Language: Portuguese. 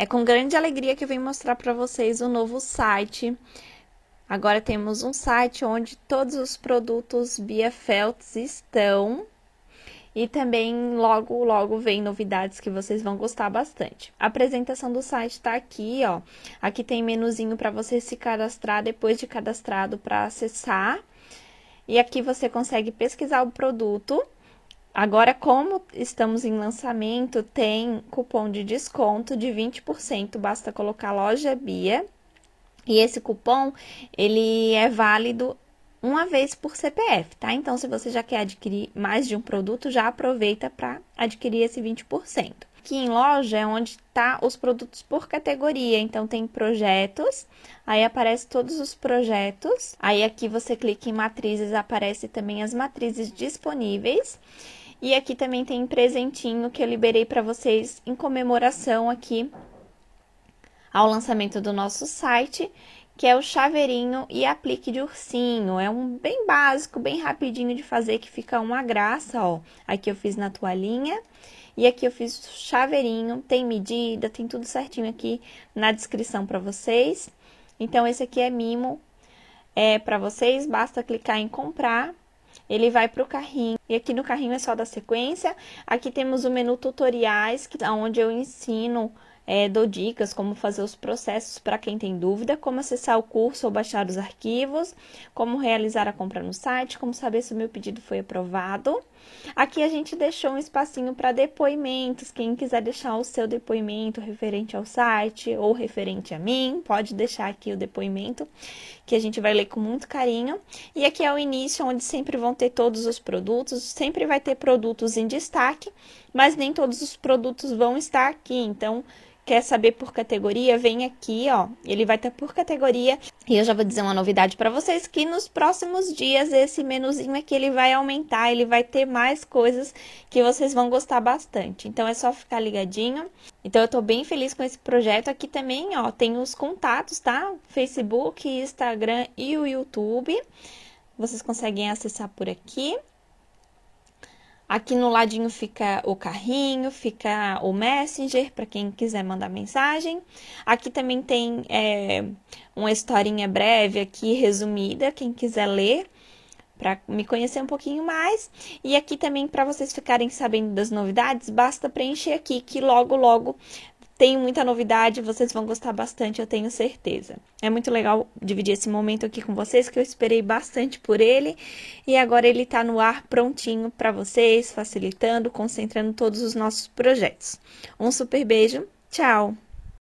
É com grande alegria que eu venho mostrar para vocês o um novo site. Agora temos um site onde todos os produtos Bia Feltz estão. E também logo, logo vem novidades que vocês vão gostar bastante. A apresentação do site está aqui, ó. Aqui tem menuzinho para você se cadastrar depois de cadastrado para acessar. E aqui você consegue pesquisar o produto Agora, como estamos em lançamento, tem cupom de desconto de 20%, basta colocar loja Bia. E esse cupom, ele é válido uma vez por CPF, tá? Então, se você já quer adquirir mais de um produto, já aproveita para adquirir esse 20%. Aqui em loja é onde tá os produtos por categoria, então tem projetos, aí aparece todos os projetos. Aí aqui você clica em matrizes, aparece também as matrizes disponíveis. E aqui também tem um presentinho que eu liberei para vocês em comemoração aqui ao lançamento do nosso site, que é o chaveirinho e aplique de ursinho. É um bem básico, bem rapidinho de fazer, que fica uma graça, ó. Aqui eu fiz na toalhinha e aqui eu fiz chaveirinho, tem medida, tem tudo certinho aqui na descrição para vocês. Então, esse aqui é mimo é para vocês, basta clicar em comprar ele vai para o carrinho. E aqui no carrinho é só da sequência. Aqui temos o menu tutoriais, que, é onde eu ensino, é, dou dicas como fazer os processos para quem tem dúvida, como acessar o curso ou baixar os arquivos, como realizar a compra no site, como saber se o meu pedido foi aprovado. Aqui a gente deixou um espacinho para depoimentos. Quem quiser deixar o seu depoimento referente ao site ou referente a mim, pode deixar aqui o depoimento, que a gente vai ler com muito carinho. E aqui é o início, onde sempre vão ter todos os produtos, sempre vai ter produtos em destaque, mas nem todos os produtos vão estar aqui. Então, quer saber por categoria, vem aqui, ó. Ele vai estar tá por categoria. E eu já vou dizer uma novidade para vocês que nos próximos dias esse menuzinho aqui ele vai aumentar, ele vai ter mais coisas que vocês vão gostar bastante. Então é só ficar ligadinho. Então eu tô bem feliz com esse projeto aqui também, ó. Tem os contatos, tá? Facebook, Instagram e o YouTube. Vocês conseguem acessar por aqui. Aqui no ladinho fica o carrinho, fica o Messenger para quem quiser mandar mensagem. Aqui também tem é, uma historinha breve aqui resumida, quem quiser ler para me conhecer um pouquinho mais. E aqui também para vocês ficarem sabendo das novidades, basta preencher aqui que logo logo tem muita novidade, vocês vão gostar bastante, eu tenho certeza. É muito legal dividir esse momento aqui com vocês, que eu esperei bastante por ele e agora ele está no ar prontinho para vocês, facilitando, concentrando todos os nossos projetos. Um super beijo, tchau!